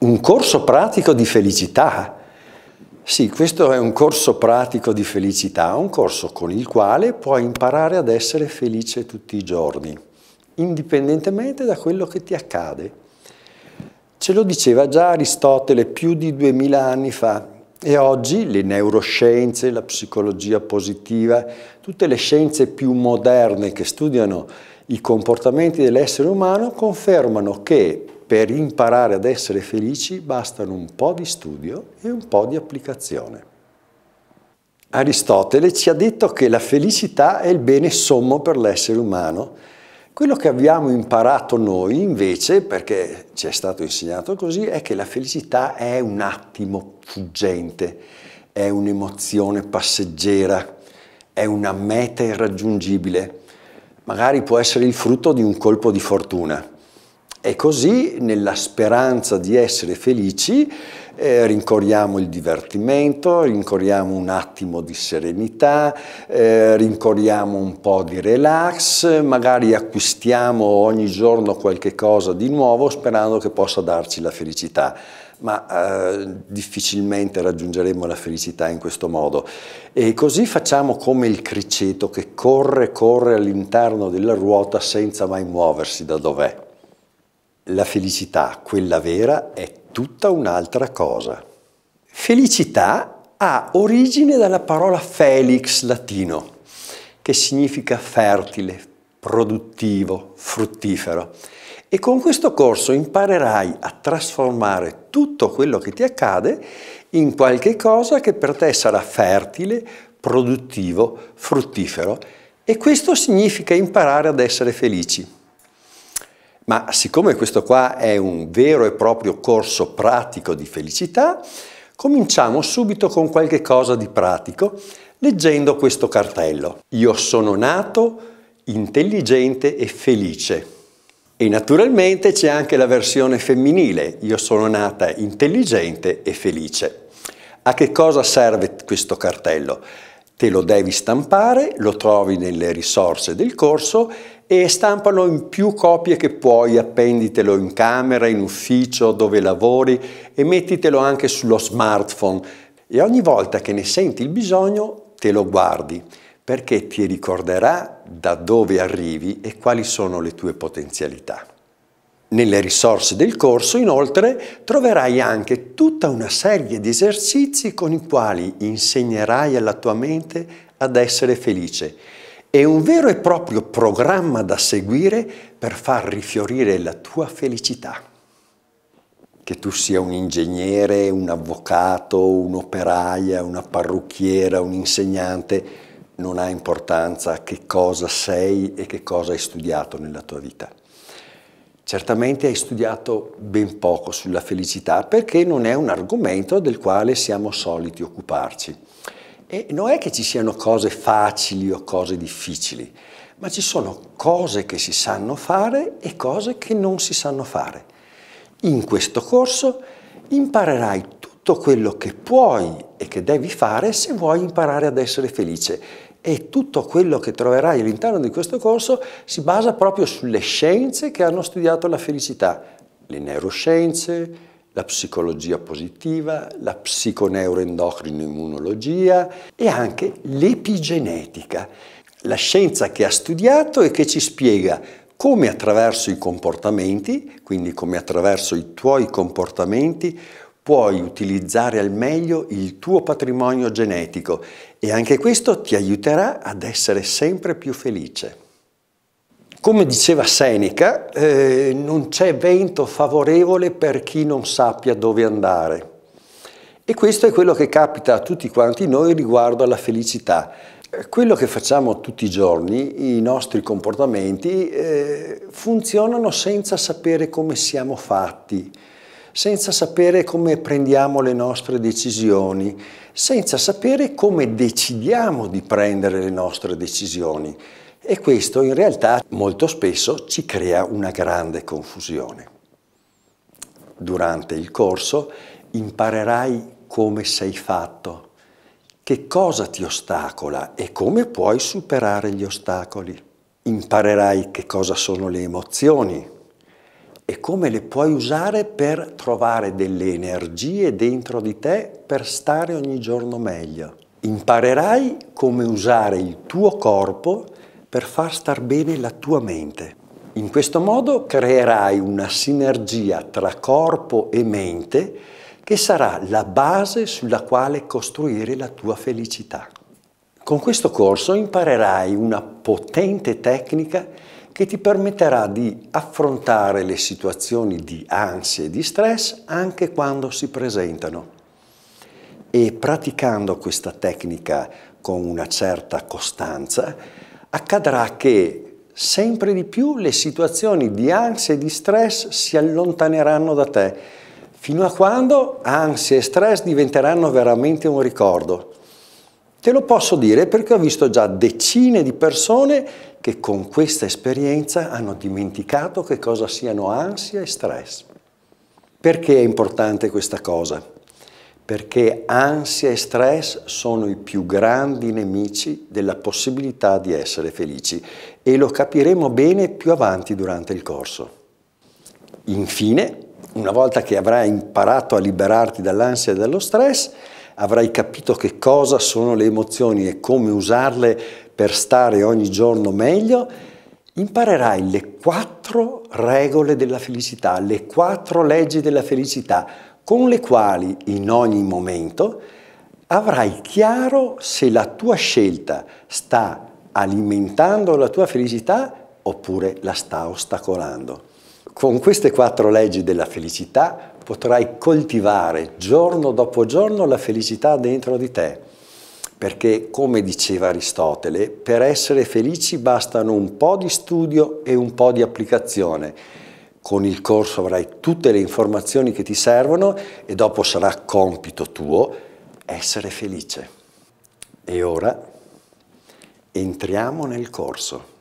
un corso pratico di felicità. Sì, questo è un corso pratico di felicità, un corso con il quale puoi imparare ad essere felice tutti i giorni, indipendentemente da quello che ti accade. Ce lo diceva già Aristotele più di duemila anni fa e oggi le neuroscienze, la psicologia positiva, tutte le scienze più moderne che studiano i comportamenti dell'essere umano confermano che per imparare ad essere felici bastano un po' di studio e un po' di applicazione. Aristotele ci ha detto che la felicità è il bene sommo per l'essere umano. Quello che abbiamo imparato noi invece, perché ci è stato insegnato così, è che la felicità è un attimo fuggente, è un'emozione passeggera, è una meta irraggiungibile. Magari può essere il frutto di un colpo di fortuna, e così, nella speranza di essere felici, eh, rincoriamo il divertimento, rincorriamo un attimo di serenità, eh, rincoriamo un po' di relax, magari acquistiamo ogni giorno qualche cosa di nuovo sperando che possa darci la felicità ma eh, difficilmente raggiungeremo la felicità in questo modo. E così facciamo come il criceto che corre, corre all'interno della ruota senza mai muoversi da dov'è. La felicità, quella vera, è tutta un'altra cosa. Felicità ha origine dalla parola felix latino, che significa fertile, produttivo, fruttifero. E con questo corso imparerai a trasformare tutto quello che ti accade in qualche cosa che per te sarà fertile, produttivo, fruttifero. E questo significa imparare ad essere felici. Ma siccome questo qua è un vero e proprio corso pratico di felicità, cominciamo subito con qualche cosa di pratico leggendo questo cartello. Io sono nato intelligente e felice. E naturalmente c'è anche la versione femminile, io sono nata intelligente e felice. A che cosa serve questo cartello? Te lo devi stampare, lo trovi nelle risorse del corso e stampalo in più copie che puoi, appenditelo in camera, in ufficio, dove lavori e mettitelo anche sullo smartphone e ogni volta che ne senti il bisogno te lo guardi perché ti ricorderà da dove arrivi e quali sono le tue potenzialità. Nelle risorse del corso inoltre troverai anche tutta una serie di esercizi con i quali insegnerai alla tua mente ad essere felice è un vero e proprio programma da seguire per far rifiorire la tua felicità. Che tu sia un ingegnere, un avvocato, un'operaia, una parrucchiera, un insegnante, non ha importanza che cosa sei e che cosa hai studiato nella tua vita. Certamente hai studiato ben poco sulla felicità perché non è un argomento del quale siamo soliti occuparci. E non è che ci siano cose facili o cose difficili, ma ci sono cose che si sanno fare e cose che non si sanno fare. In questo corso imparerai tutto quello che puoi e che devi fare se vuoi imparare ad essere felice e tutto quello che troverai all'interno di questo corso si basa proprio sulle scienze che hanno studiato la felicità, le neuroscienze, la psicologia positiva, la psiconeuroendocrinoimmunologia e anche l'epigenetica, la scienza che ha studiato e che ci spiega come attraverso i comportamenti, quindi come attraverso i tuoi comportamenti, puoi utilizzare al meglio il tuo patrimonio genetico e anche questo ti aiuterà ad essere sempre più felice. Come diceva Seneca, eh, non c'è vento favorevole per chi non sappia dove andare. E questo è quello che capita a tutti quanti noi riguardo alla felicità. Quello che facciamo tutti i giorni, i nostri comportamenti, eh, funzionano senza sapere come siamo fatti, senza sapere come prendiamo le nostre decisioni, senza sapere come decidiamo di prendere le nostre decisioni. E questo in realtà molto spesso ci crea una grande confusione. Durante il corso imparerai come sei fatto, che cosa ti ostacola e come puoi superare gli ostacoli. Imparerai che cosa sono le emozioni e come le puoi usare per trovare delle energie dentro di te per stare ogni giorno meglio. Imparerai come usare il tuo corpo per far star bene la tua mente. In questo modo creerai una sinergia tra corpo e mente che sarà la base sulla quale costruire la tua felicità. Con questo corso imparerai una potente tecnica che ti permetterà di affrontare le situazioni di ansia e di stress anche quando si presentano. E praticando questa tecnica con una certa costanza, accadrà che sempre di più le situazioni di ansia e di stress si allontaneranno da te, fino a quando ansia e stress diventeranno veramente un ricordo. Te lo posso dire perché ho visto già decine di persone che con questa esperienza hanno dimenticato che cosa siano ansia e stress. Perché è importante questa cosa? perché ansia e stress sono i più grandi nemici della possibilità di essere felici e lo capiremo bene più avanti durante il corso. Infine, una volta che avrai imparato a liberarti dall'ansia e dallo stress, avrai capito che cosa sono le emozioni e come usarle per stare ogni giorno meglio, imparerai le quattro regole della felicità, le quattro leggi della felicità, con le quali in ogni momento avrai chiaro se la tua scelta sta alimentando la tua felicità oppure la sta ostacolando. Con queste quattro leggi della felicità potrai coltivare giorno dopo giorno la felicità dentro di te, perché come diceva Aristotele, per essere felici bastano un po' di studio e un po' di applicazione con il corso avrai tutte le informazioni che ti servono e dopo sarà compito tuo essere felice. E ora entriamo nel corso.